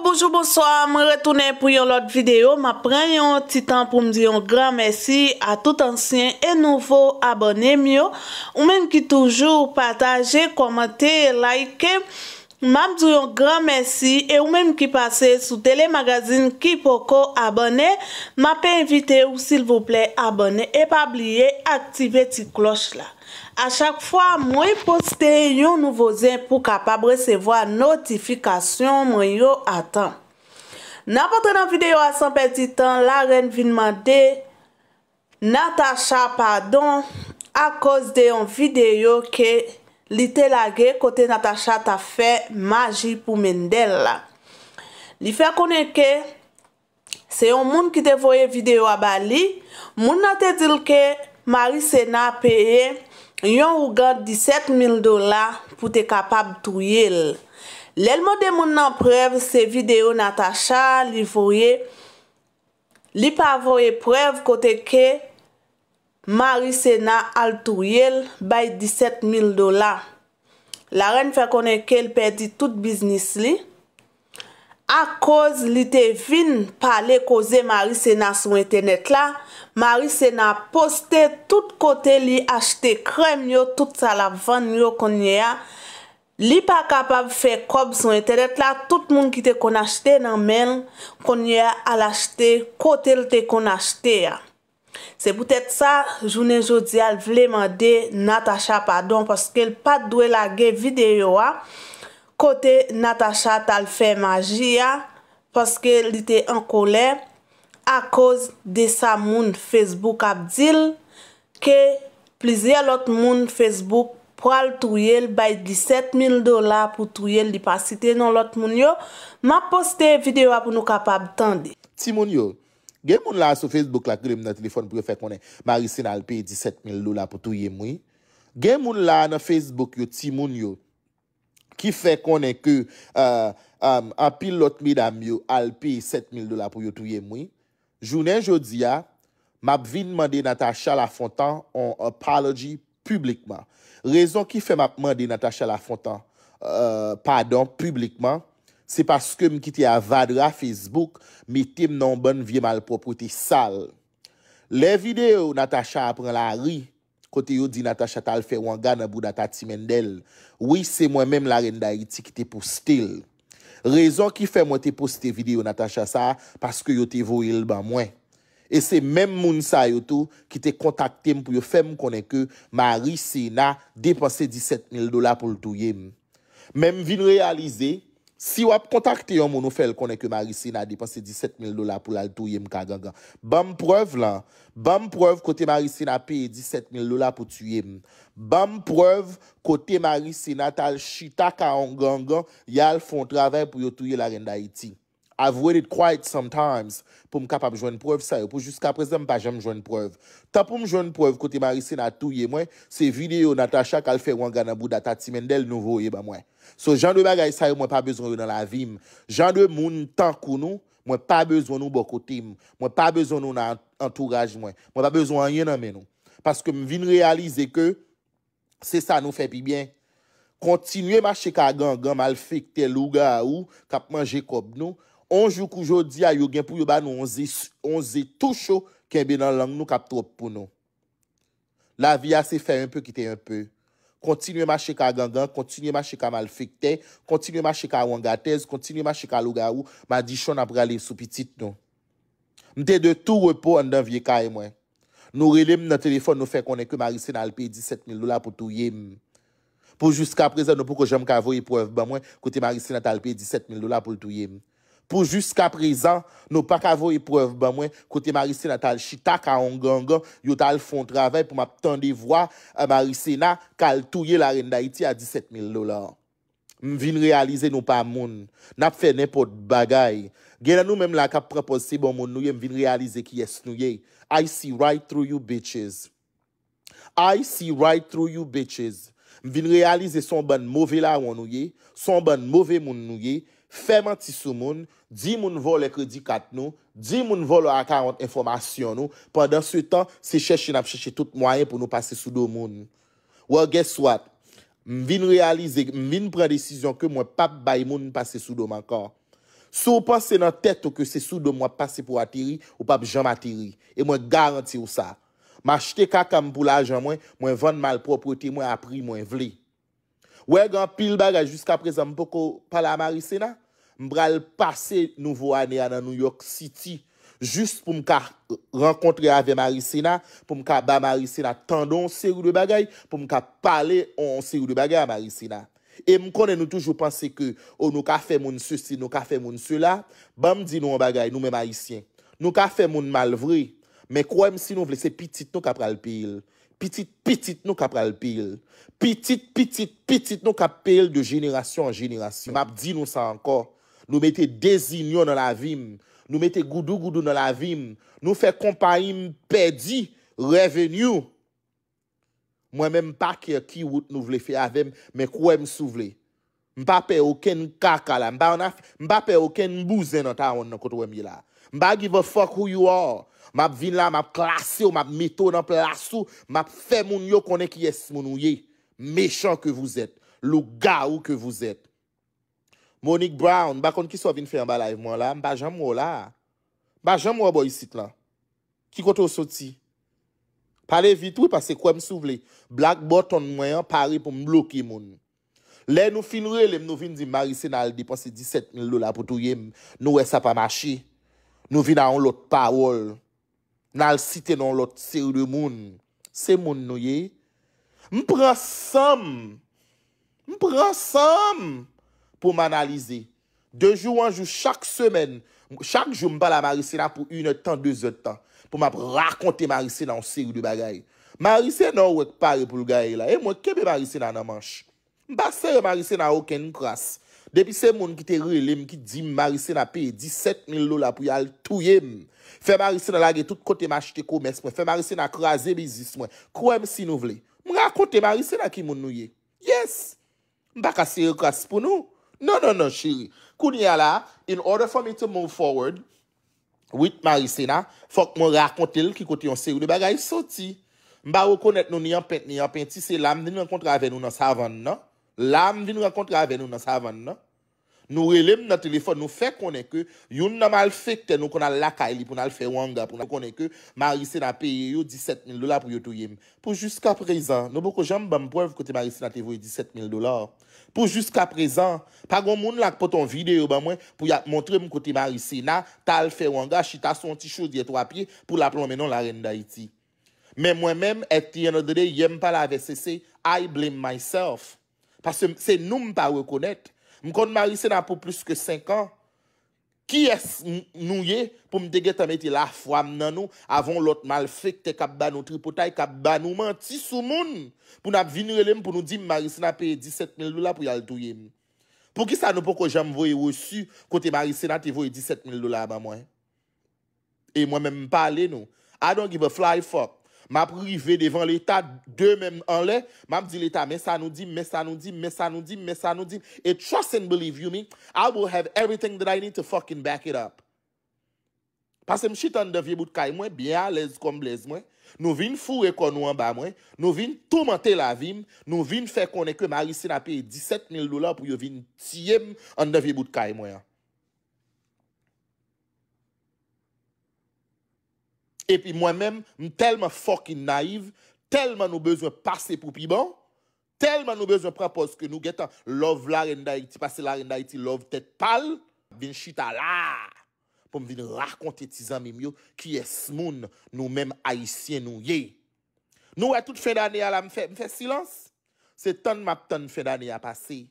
Bonjour, bonsoir, mwen retounen pou yon lot videyo. Ma pren yon titan pou mdiyon gran mersi a tout ansyen e nouvo abonem yo. Ou menm ki toujou pataje, komente, like. Ma mdiyon gran mersi e ou menm ki pase sou telemagazin ki poko abonem. Ma pe invite ou sil vople abonem e pa bliye aktive ti kloch la. A chak fwa mwen poste yon nouvozen pou kapab resevo a notifikasyon mwen yo atan. Na patre nan videyo a san peti tan, la ren vin mande Natacha, pardon, a kos de yon videyo ke li te lage kote Natacha ta fe magi pou men del la. Li fe akone ke se yon moun ki te voye videyo a bali, moun natetil ke Marissena peye yon rougan 17000 dola pou te kapab tou yel. Lèl mo demoun nan prev se videyo Natacha li foye, li pa voye prev kote ke Marisena al tou yel bay 17000 dola. La ren fè konen ke l perdi tout biznis li. A koz li te vin pale koze Marise na sou internet la. Marise se na poste tout kote li achte krem yo, tout sa la van yo konye ya. Li pa kapab fe kob sou internet la, tout moun ki te konachte nan men konye ya alachte kote li te konachte ya. Se poutet sa, jounen jodi al vleman de Natacha Padon paske l pa dwe lage videyo a. kote Natacha tal fè magi ya, poske li te an kolè, a koz de sa moun Facebook ap dil, ke plizè lot moun Facebook pou al touye l bay 17000 dola pou touye l dipasite non lot moun yo, ma poste video ap nou kapab tande. Ti moun yo, gen moun la sou Facebook la kile mna telefon pou yo fèk mwene ma risen al pay 17000 dola pou touye mwi, gen moun la na Facebook yo ti moun yo, ki fe konen ke euh, apil lot mi dam yo alpe 7000 dola pou yo touye mwi. Jounen jodia, map vin mande Natasha la fontan on apology publikman. Rezon ki fe map mande Natasha la fontan, euh, pardon, publikman, se paske mi kite a vadre a Facebook, mi tim non bon vie malpropre te sal. Le vide ou Natasha apren la ri, kote yo di Natacha tal fe wangan abou Natacha Timendel. Oui, se mwen menm la ren da iti ki te postel. Rezon ki fè mwen te poste video Natacha sa, paske yo te voil ban mwen. E se menm moun sa yo tou, ki te kontakte m pou yo fè m konen ke Marie Sina depanse 17 mil dola pou l'touyem. Menm vin realize, Si wap kontakte yon moun ou fel konen ke Marissé na depanse 17000 dola pou lal touye m ka ganga. Bam preuve lan, bam preuve kote Marissé na peye 17000 dola pou touye m. Bam preuve kote Marissé na tal chita ka an ganga, yal fon travey pou yo touye lal renda iti. I've waited quite some times pou m kapap jwen preuve sa yo. Pou jiska prezèm pa jèm jwen preuve. Ta pou m jwen preuve kote marise na tou ye mwen, se videyo Natacha kal fè wangana bouda ta timen del nouvo ye ba mwen. So jan dwe bagay sa yo mwen pa bezon yo nan la vim. Jan dwe moun tankou nou, mwen pa bezon nou bokotim. Mwen pa bezon nou nan entourage mwen. Mwen pa bezon an yen nan men nou. Paske m vin realize ke, se sa nou fè pi byen. Kontinye ma cheka ganga mal fèk te luga ou kapman jekob nou. Onjou koujou di a yon gen pou yon ban nou onze tou chou kembe nan lang nou kap trop pou nou. La vi a se fe un peu ki te un peu. Kontinu ma che ka gangan, kontinu ma che ka malfekte, kontinu ma che ka wangatez, kontinu ma che ka louga ou, ma di chon apre ale sou pitit nou. Mte de tou repo an dan vie kaye mwen. Nou relim nan telefon nou fe konen ke marise nan alpe 17000 dola pou touye mwen. Po jusqu aprezen nou pou ko jom kavoye pou ev ban mwen kote marise nan talpe 17000 dola pou touye mwen. pou jiska prezant nou pa kavou epwav ba mwen kote Marisena tal chitak a Onganga yo tal fon travay pou map tende vwa eh, Marisena kal touye la renda iti a 17000 dolar. M vin realize nou pa moun, nap fe nepot bagay. Gela nou menm la kap prepose bon moun nouye m vin realize ki yes nouye. I see right through you bitches. I see right through you bitches. M vin realize son ban mouve la moun nouye, son ban mouve moun nouye, Fèman ti sou moun, di moun vol ekredi kat nou, di moun vol akarant informasyon nou, pandan se tan se chèche nap chèche tout mwayen pou nou pase sou do moun. Ouwa, guess what? Mvin realize, mvin pren desisyon ke mwen pap bay moun pase sou do man kor. Sou pan se nan tèt ou ke se sou do mwen pase pou atiri ou pap jam atiri. E mwen garanti ou sa. Mwen achete kakam pou lajan mwen, mwen vende malpropre ti mwen apri mwen vlej. Ouè gen pil bagay jiska prezant mpoko pala a Marissina, mpral pase nouvo ane anan New York City, jist pou mka renkontre ave Marissina, pou mka ba Marissina tendon seru de bagay, pou mka pale on seru de bagay a Marissina. E mkone nou toujou panse ke ou oh, nou ka fe moun sosi, nou ka fe moun sela, bam di nou an bagay nou men Marissien. Nou ka fe moun malvri, men kwa msi nou vle se pitit nou ka pral pil. Pitit, pitit nou kap pral pil. Pitit, pitit, pitit nou kap pil de jenerasyon an jenerasyon. Mab di nou sa anko. Nou mette dezinyon nan la vim. Nou mette goudou goudou nan la vim. Nou fe kompa im pedi, revenyu. Mwen men mpake ki wout nou vle fe avem, men kwen msouvle. Mba pe oken kaka la. Mba pe oken mbouzen an ta woun nan kwen mbouzen la. Mba give a fok who you are. Mba vin la, mba klasi ou, mba meto nan plasou. Mba fe moun yo kone ki yes moun ou ye. Mechon ke vous et. Lou ga ou ke vous et. Monique Brown, mba kon ki so vin fe yon ba live mwen la. Mba jan mwen la. Mba jan mwen bo yisit la. Ki kote ou soti? Pane vit wipa se kwen msouvle. Black button mwen yon pare pou mbloki moun. Le nou finwe, le m nou vin di marise na al depose 17 mil do la pou tou ye m. Nou we sa pa machi e. Nou vi nan lout pawol, nan l site nan lout seri de moun, se moun nou ye, m prasam, m prasam pou manalize. Dejou anjou chak semen, chak jou m bala Marissé nan pou yon etan, deyon etan, pou map rakonte Marissé nan seri de bagay. Marissé nan wèk pare pou l gaye la, e m wèk kebe Marissé nan nan manch. M basère Marissé nan okèn kras. Depi se moun ki te rilem ki di Marisena pe, 17000 lola pou yal touyem. Fe Marisena lage tout kote ma chite komes mwen. Fe Marisena kraze bizis mwen. Kwen si nou vle? Mwen akote Marisena ki moun nou ye? Yes! Mba ka seri kras pou nou? Non, non, non, chiri. Kouni ya la, in order for me te move forward with Marisena, fok mwen akote l ki kote yon seri, mba ga yon soti. Mba wakonet nou ni yon penti, ni yon penti se lam, mwen kontra ven nou nan savon nan. Lam vi nou akontre ave nou nan savann nan? Nou relem nan telefon nou fe konen ke, yon nan mal fek ten nou konan lakay li pou nan lfe wanga, pou nan konen ke, Marissé nan peye yo 17000 dolar pou yo touyem. Po jiska prezant, nou boko jam ban mpouev kote Marissé nan te voye 17000 dolar. Po jiska prezant, pa goun moun lak poton videyo ban mwen, pou yat montre mkote Marissé nan, ta lfe wanga, chita son ti chou di eto apye, pou la plon menon la ren da iti. Men mwen men, eti yon odede, yem pala ave sese, I blame myself. Pase se nou m pa rekonet, m kon Marisena pou plus ke 5 an, ki es nou ye pou m deget ameti la fwa m nan nou avon lot mal fek te kap ba nou tripotay, kap ba nou manti sou moun pou nap vinre lem pou nou di Marisena peye 17000 dola pou yal touye mi. Pou ki sa nou pou kon jan m voye wosu kote Marisena te voye 17000 dola ba mwen? E mwen men m pale nou, anon ki be fly fok. Ma prive devan l'Etat dèmèm an lè, mam di l'Etat, mè sa nou di, mè sa nou di, mè sa nou di, mè sa nou di, et trust and believe you me, I will have everything that I need to fucking back it up. Pase m chit an devye bout kay mwen, byè alèz kom blèz mwen, nou vin fou ekon ou an ba mwen, nou vin toumante la vim, nou vin fè kon ekwe ma risin apè 17 mil dola pou yo vin tiyem an devye bout kay mwen ya. Epi mwen men, m telman fokin naiv, telman nou bezwen pase pou pi ban, telman nou bezwen prapos ke nou getan love larenda iti, pase larenda iti, love tet pal, vin chita la, pou m vin rakonte ti zan mi myo ki es moun nou men aisyen nou ye. Nou wè tout fè danè a la m fè, m fè silans, se ton map ton fè danè a pase.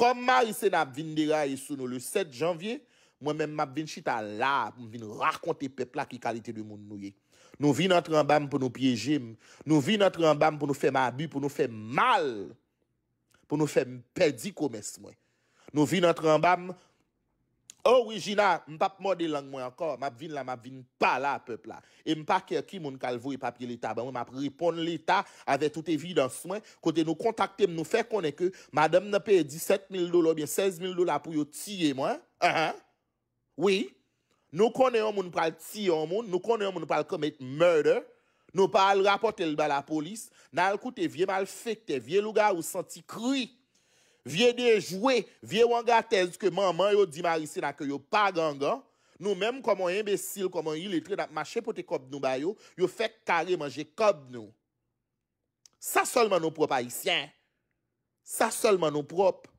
Kon ma yise nan vin diray sou nou le 7 janvye, Mwen men map vin chita la, mwen vin rakonte pepla ki kalite de moun nou ye. Nou vin antre anbam pou nou pyejim. Nou vin antre anbam pou nou fèm abu, pou nou fèm mal. Pou nou fèm pedi komes mwen. Nou vin antre anbam. Ouijina, m pap mode lang mwen akor, map vin la, map vin pa la pepla. E m pa kye ki moun kalvo e papye l'Etat. Mwen map ripon l'Etat avè tout evi dans mwen. Kote nou kontakte m, nou fè konen ke. Madem nan pe 17000 dolo, mwen 16000 dolo apou yo tiyè mwen. Ha ha ha. Oui, nou konnen yon moun pral ti yon moun, nou konnen yon moun pral komet murder, nou pral rapote lba la polis, nan lkoute vie mal fèkte, vie luga ou santi kri, vie dejwe, vie wangatez ke maman yo dimarisi na ke yo pa ganga, nou menm koman imbesil, koman ilitre, na mache pote kob nou bayo, yo fèk kare manje kob nou. Sa solman nou propayisyen, sa solman nou prop.